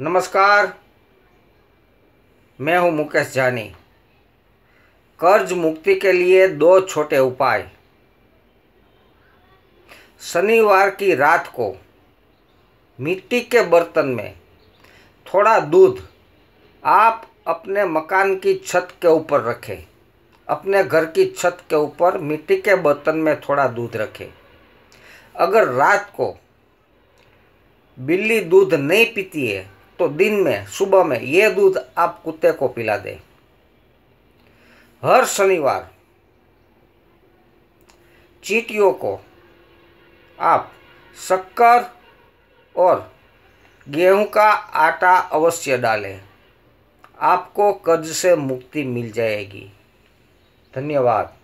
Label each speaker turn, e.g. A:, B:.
A: नमस्कार मैं हूं मुकेश जानी कर्ज मुक्ति के लिए दो छोटे उपाय शनिवार की रात को मिट्टी के बर्तन में थोड़ा दूध आप अपने मकान की छत के ऊपर रखें अपने घर की छत के ऊपर मिट्टी के बर्तन में थोड़ा दूध रखें अगर रात को बिल्ली दूध नहीं पीती है तो दिन में सुबह में ये दूध आप कुत्ते को पिला दें हर शनिवार चीटियों को आप शक्कर और गेहूं का आटा अवश्य डालें आपको कर्ज से मुक्ति मिल जाएगी धन्यवाद